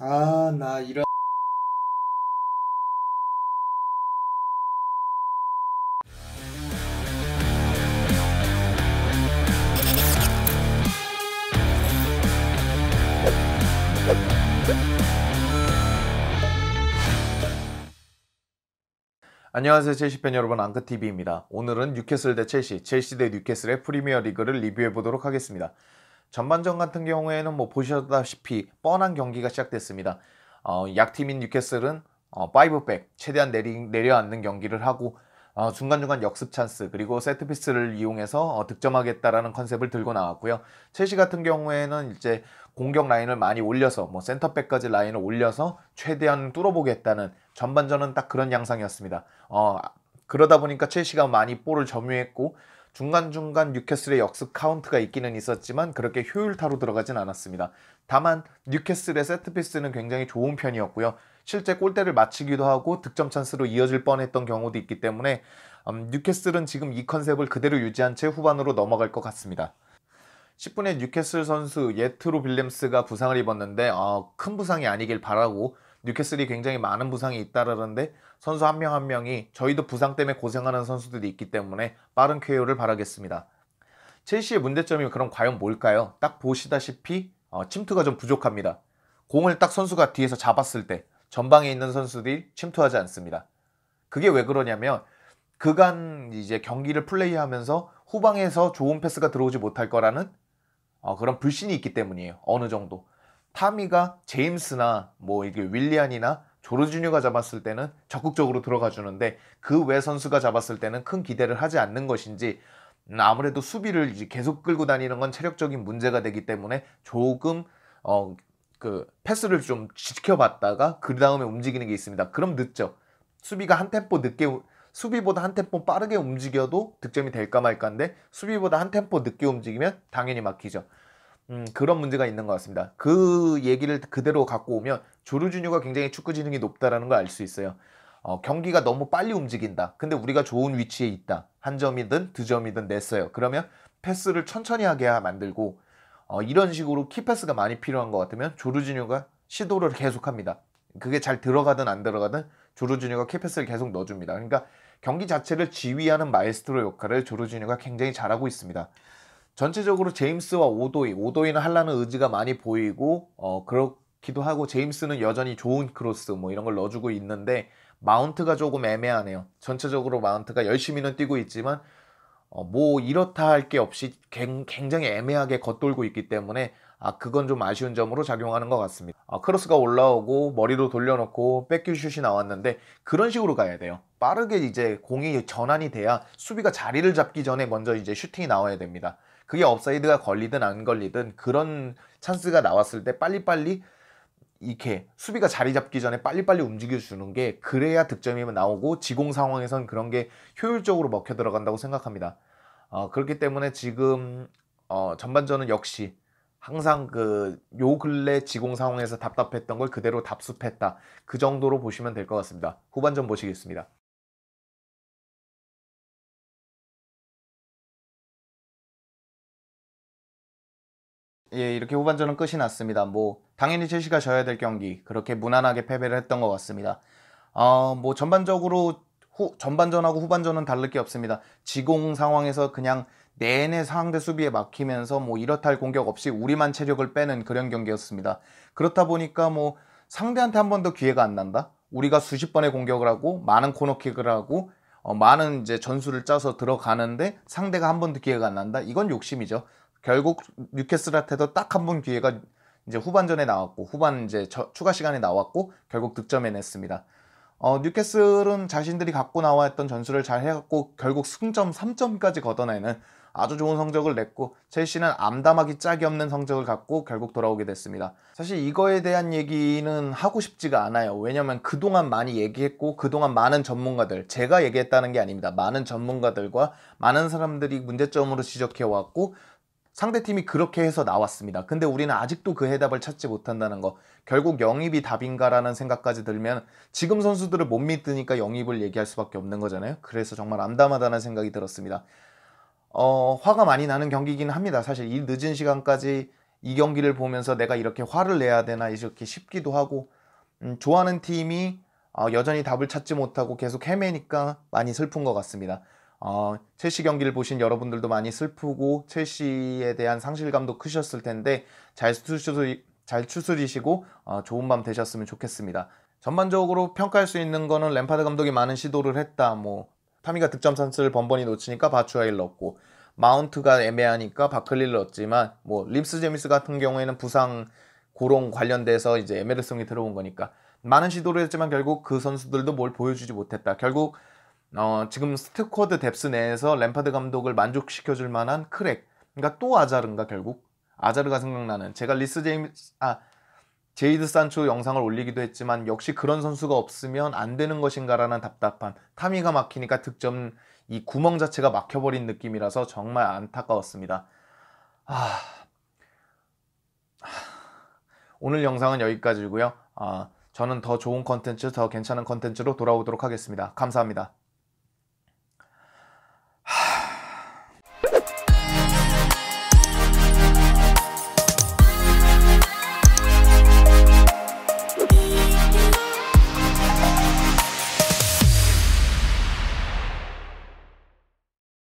아, 나 이런. 안녕하세요 첼시팬 여러분 앙크TV입니다. 오늘은 뉴캐슬 대 첼시, 첼시 대 뉴캐슬의 프리미어리그를 리뷰해보도록 하겠습니다. 전반전 같은 경우에는 뭐 보셨다시피 뻔한 경기가 시작됐습니다. 어, 약팀인 뉴캐슬은 어, 5백 최대한 내리, 내려앉는 경기를 하고 어, 중간중간 역습 찬스 그리고 세트피스를 이용해서 어, 득점하겠다라는 컨셉을 들고 나왔고요. 첼시 같은 경우에는 이제 공격 라인을 많이 올려서 뭐 센터백까지 라인을 올려서 최대한 뚫어보겠다는 전반전은 딱 그런 양상이었습니다. 어, 그러다 보니까 첼시가 많이 볼을 점유했고 중간중간 뉴캐슬의 역습 카운트가 있기는 있었지만 그렇게 효율타로 들어가진 않았습니다. 다만 뉴캐슬의 세트피스는 굉장히 좋은 편이었고요. 실제 골대를 맞히기도 하고 득점 찬스로 이어질 뻔했던 경우도 있기 때문에 음, 뉴캐슬은 지금 이 컨셉을 그대로 유지한 채 후반으로 넘어갈 것 같습니다. 10분에 뉴캐슬 선수 예트로 빌렘스가 부상을 입었는데 어, 큰 부상이 아니길 바라고 뉴캐슬이 굉장히 많은 부상이 있다라는데 선수 한 명한 한 명이 저희도 부상 때문에 고생하는 선수들이 있기 때문에 빠른 쾌유를 바라겠습니다. 첼시의 문제점이 그럼 과연 뭘까요? 딱 보시다시피 어, 침투가 좀 부족합니다. 공을 딱 선수가 뒤에서 잡았을 때 전방에 있는 선수들이 침투하지 않습니다. 그게 왜 그러냐면 그간 이제 경기를 플레이하면서 후방에서 좋은 패스가 들어오지 못할 거라는 어, 그런 불신이 있기 때문이에요. 어느 정도. 타미가 제임스나 뭐 이게 윌리안이나 조르지뉴가 잡았을 때는 적극적으로 들어가 주는데 그 외 선수가 잡았을 때는 큰 기대를 하지 않는 것인지 음, 아무래도 수비를 계속 끌고 다니는 건 체력적인 문제가 되기 때문에 조금 어 그 패스를 좀 지켜봤다가 그 다음에 움직이는 게 있습니다. 그럼 늦죠. 수비가 한 템포 늦게 수비보다 한 템포 빠르게 움직여도 득점이 될까 말까인데 수비보다 한 템포 늦게 움직이면 당연히 막히죠. 음, 그런 문제가 있는 것 같습니다. 그 얘기를 그대로 갖고 오면 조류진유가 굉장히 축구 지능이 높다라는 걸 알 수 있어요. 어, 경기가 너무 빨리 움직인다. 근데 우리가 좋은 위치에 있다. 한 점이든 두 점이든 냈어요. 그러면 패스를 천천히 하게 만들고 어, 이런 식으로 키패스가 많이 필요한 것 같으면 조르지뉴가 시도를 계속합니다. 그게 잘 들어가든 안 들어가든 조르지뉴가 키패스를 계속 넣어줍니다. 그러니까 경기 자체를 지휘하는 마이스트로 역할을 조르지뉴가 굉장히 잘하고 있습니다. 전체적으로 제임스와 오도이, 오도이는 하려는 의지가 많이 보이고 어, 그렇기도 하고 제임스는 여전히 좋은 크로스 뭐 이런 걸 넣어주고 있는데 마운트가 조금 애매하네요. 전체적으로 마운트가 열심히는 뛰고 있지만 어, 뭐 이렇다 할 게 없이 굉장히 애매하게 겉돌고 있기 때문에 아 그건 좀 아쉬운 점으로 작용하는 것 같습니다. 아, 크로스가 올라오고 머리로 돌려놓고 백큐슛이 나왔는데 그런 식으로 가야 돼요. 빠르게 이제 공이 전환이 돼야 수비가 자리를 잡기 전에 먼저 이제 슈팅이 나와야 됩니다. 그게 업사이드가 걸리든 안 걸리든 그런 찬스가 나왔을 때 빨리빨리 이렇게 수비가 자리 잡기 전에 빨리빨리 움직여주는 게 그래야 득점이 나오고 지공 상황에선 그런 게 효율적으로 먹혀 들어간다고 생각합니다. 어, 그렇기 때문에 지금 어, 전반전은 역시 항상 그 요 근래 지공 상황에서 답답했던 걸 그대로 답습했다. 그 정도로 보시면 될 것 같습니다. 후반전 보시겠습니다. 예, 이렇게 후반전은 끝이 났습니다. 뭐 당연히 첼시가 져야 될 경기 그렇게 무난하게 패배를 했던 것 같습니다. 어, 뭐 전반적으로 후, 전반전하고 후반전은 다를 게 없습니다. 지공 상황에서 그냥 내내 상대 수비에 막히면서 뭐 이렇다 할 공격 없이 우리만 체력을 빼는 그런 경기였습니다. 그렇다 보니까 뭐 상대한테 한 번 더 기회가 안 난다. 우리가 수십 번의 공격을 하고 많은 코너킥을 하고 어, 많은 이제 전술을 짜서 들어가는데 상대가 한 번 더 기회가 안 난다. 이건 욕심이죠. 결국 뉴캐슬한테도 딱 한 번 기회가 이제 후반전에 나왔고 후반 이제 저, 추가 시간에 나왔고 결국 득점해냈습니다. 어, 뉴캐슬은 자신들이 갖고 나왔던 와 전술을 잘 해갖고 결국 승점 3점까지 걷어내는 아주 좋은 성적을 냈고 첼시는 암담하기 짝이 없는 성적을 갖고 결국 돌아오게 됐습니다. 사실 이거에 대한 얘기는 하고 싶지가 않아요. 왜냐면 그동안 많이 얘기했고 그동안 많은 전문가들 제가 얘기했다는 게 아닙니다. 많은 전문가들과 많은 사람들이 문제점으로 지적해왔고 상대팀이 그렇게 해서 나왔습니다. 근데 우리는 아직도 그 해답을 찾지 못한다는 거. 결국 영입이 답인가라는 생각까지 들면 지금 선수들을 못 믿으니까 영입을 얘기할 수밖에 없는 거잖아요. 그래서 정말 암담하다는 생각이 들었습니다. 어, 화가 많이 나는 경기긴 합니다. 사실 이 늦은 시간까지 이 경기를 보면서 내가 이렇게 화를 내야 되나 이렇게 싶기도 하고 음, 좋아하는 팀이 어, 여전히 답을 찾지 못하고 계속 헤매니까 많이 슬픈 것 같습니다. 어, 첼시 경기를 보신 여러분들도 많이 슬프고 첼시에 대한 상실감도 크셨을 텐데 잘, 추스리, 잘 추스리시고 어, 좋은 밤 되셨으면 좋겠습니다. 전반적으로 평가할 수 있는 거는 램파드 감독이 많은 시도를 했다. 뭐 타미가 득점 찬스를 번번이 놓치니까 바추아일 넣고 마운트가 애매하니까 바클리를 넣었지만 뭐 립스 제미스 같은 경우에는 부상 고롱 관련돼서 이제 에메르송이 들어온 거니까 많은 시도를 했지만 결국 그 선수들도 뭘 보여주지 못했다. 결국 어, 지금 스트커드 뎁스 내에서 램파드 감독을 만족시켜줄 만한 크랙. 그러니까 또 아자르인가 결국 아자르가 생각나는 제가 리스 제임스 아 제이드 산초 영상을 올리기도 했지만 역시 그런 선수가 없으면 안 되는 것인가라는 답답함. 타미가 막히니까 득점 이 구멍 자체가 막혀버린 느낌이라서 정말 안타까웠습니다. 아... 아... 오늘 영상은 여기까지고요. 아, 저는 더 좋은 컨텐츠, 더 괜찮은 컨텐츠로 돌아오도록 하겠습니다. 감사합니다.